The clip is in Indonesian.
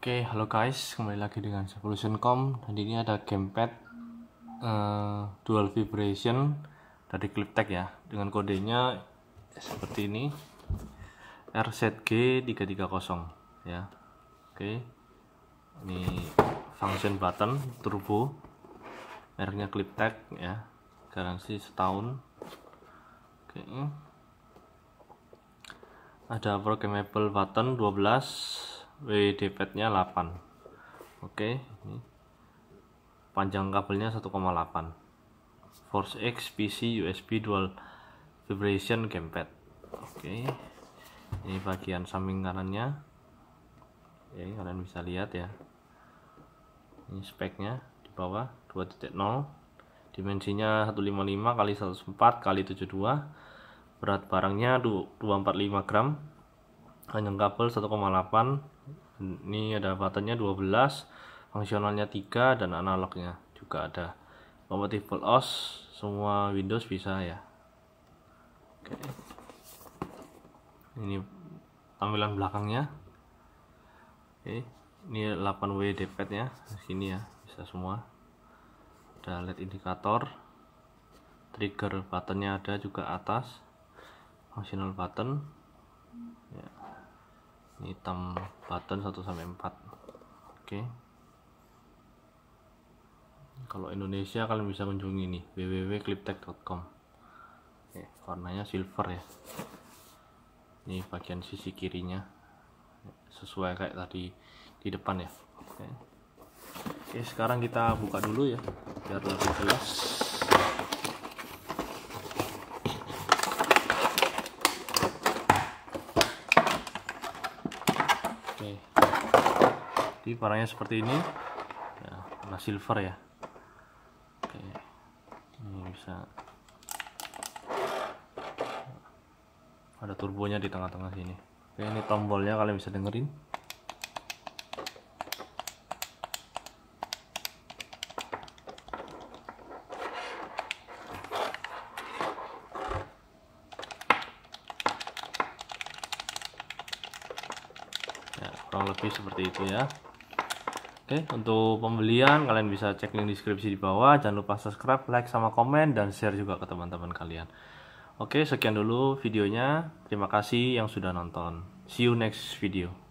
Oke, okay, halo guys, kembali lagi dengan Solution.com. Dan ini ada gamepad uh, dual vibration dari Cliptech ya, dengan kodenya seperti ini RZG330 ya. Oke. Okay. Ini function button turbo. Mereknya Cliptech ya. Garansi setahun. Oke. Okay. Ada programmable button 12 WD padnya 8 oke ini panjang kabelnya 1,8 Force X PC USB dual vibration gamepad oke ini bagian samping kanannya oke, kalian bisa lihat ya ini speknya di bawah 2.0 dimensinya 155 kali 104 kali 72 berat barangnya 245 gram panjang kabel 1,8 ini ada buttonnya 12 fungsionalnya 3 dan analognya juga ada compatible OS semua Windows bisa ya oke ini tampilan belakangnya oke ini 8W pad ya sini ya bisa semua ada LED indikator trigger buttonnya ada juga atas fungsional button ya ini hitam button 1 sampai 4 oke okay. kalau Indonesia kalian bisa kunjungi nih www.cliptech.com okay, warnanya silver ya ini bagian sisi kirinya sesuai kayak tadi di depan ya oke okay. oke sekarang kita buka dulu ya biar lebih jelas Oke. Jadi parangnya seperti ini. Nah, silver ya. Oke. Ini bisa ada turbonya di tengah-tengah sini. Oke, ini tombolnya kalian bisa dengerin. kurang lebih seperti itu ya Oke, untuk pembelian kalian bisa cek link deskripsi di bawah. Jangan lupa subscribe, like, sama komen, dan share juga ke teman-teman kalian. Oke, sekian dulu videonya. Terima kasih yang sudah nonton. See you next video.